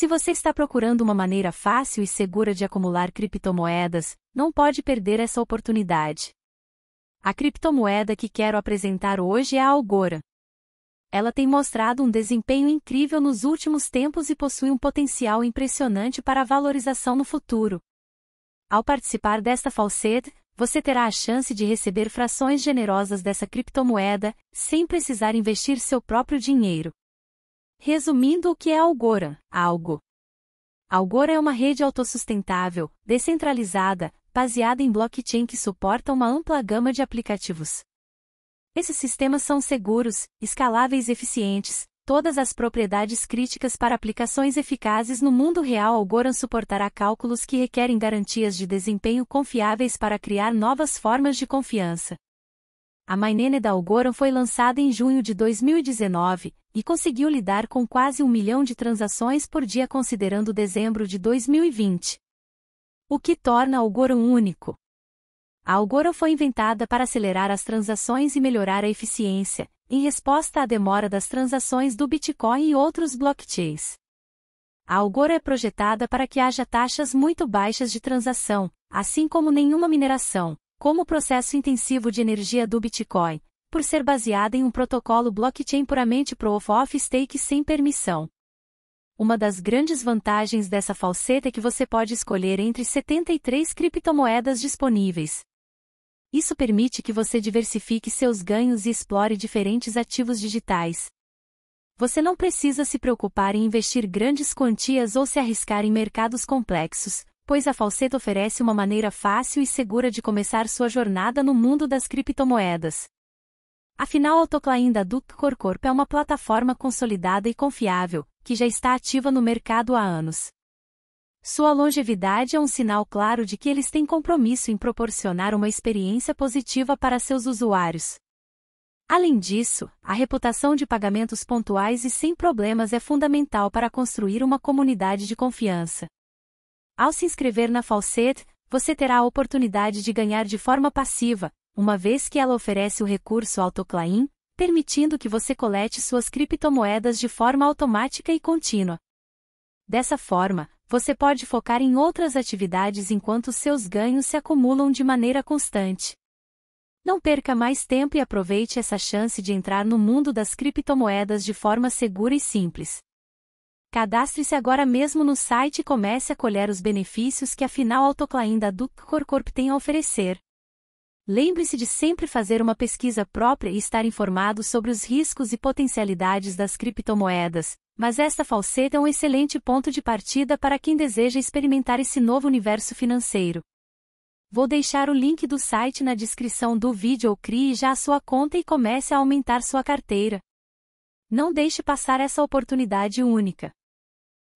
Se você está procurando uma maneira fácil e segura de acumular criptomoedas, não pode perder essa oportunidade. A criptomoeda que quero apresentar hoje é a Algora. Ela tem mostrado um desempenho incrível nos últimos tempos e possui um potencial impressionante para a valorização no futuro. Ao participar desta falsete, você terá a chance de receber frações generosas dessa criptomoeda, sem precisar investir seu próprio dinheiro. Resumindo o que é Algora, algo. Algora é uma rede autossustentável, descentralizada, baseada em blockchain que suporta uma ampla gama de aplicativos. Esses sistemas são seguros, escaláveis e eficientes, todas as propriedades críticas para aplicações eficazes no mundo real Algorand suportará cálculos que requerem garantias de desempenho confiáveis para criar novas formas de confiança a Mainene Dalgoron foi lançada em junho de 2019 e conseguiu lidar com quase um milhão de transações por dia considerando dezembro de 2020. O que torna Algorand Algoron único? A Algoron foi inventada para acelerar as transações e melhorar a eficiência, em resposta à demora das transações do Bitcoin e outros blockchains. A Algora é projetada para que haja taxas muito baixas de transação, assim como nenhuma mineração, como o processo intensivo de energia do Bitcoin, por ser baseada em um protocolo blockchain puramente proof of stake sem permissão. Uma das grandes vantagens dessa falseta é que você pode escolher entre 73 criptomoedas disponíveis. Isso permite que você diversifique seus ganhos e explore diferentes ativos digitais. Você não precisa se preocupar em investir grandes quantias ou se arriscar em mercados complexos, pois a Falseta oferece uma maneira fácil e segura de começar sua jornada no mundo das criptomoedas. Afinal, a da Duke Corp é uma plataforma consolidada e confiável, que já está ativa no mercado há anos. Sua longevidade é um sinal claro de que eles têm compromisso em proporcionar uma experiência positiva para seus usuários. Além disso, a reputação de pagamentos pontuais e sem problemas é fundamental para construir uma comunidade de confiança. Ao se inscrever na Falset, você terá a oportunidade de ganhar de forma passiva, uma vez que ela oferece o recurso AutoClaim, permitindo que você colete suas criptomoedas de forma automática e contínua. Dessa forma, você pode focar em outras atividades enquanto seus ganhos se acumulam de maneira constante. Não perca mais tempo e aproveite essa chance de entrar no mundo das criptomoedas de forma segura e simples. Cadastre-se agora mesmo no site e comece a colher os benefícios que a final autoclainda do Corcorp tem a oferecer. Lembre-se de sempre fazer uma pesquisa própria e estar informado sobre os riscos e potencialidades das criptomoedas, mas esta falseta é um excelente ponto de partida para quem deseja experimentar esse novo universo financeiro. Vou deixar o link do site na descrição do vídeo ou crie já a sua conta e comece a aumentar sua carteira. Não deixe passar essa oportunidade única.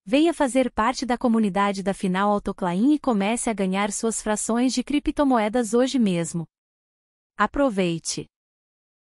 Venha fazer parte da comunidade da Final Autoclaim e comece a ganhar suas frações de criptomoedas hoje mesmo. Aproveite!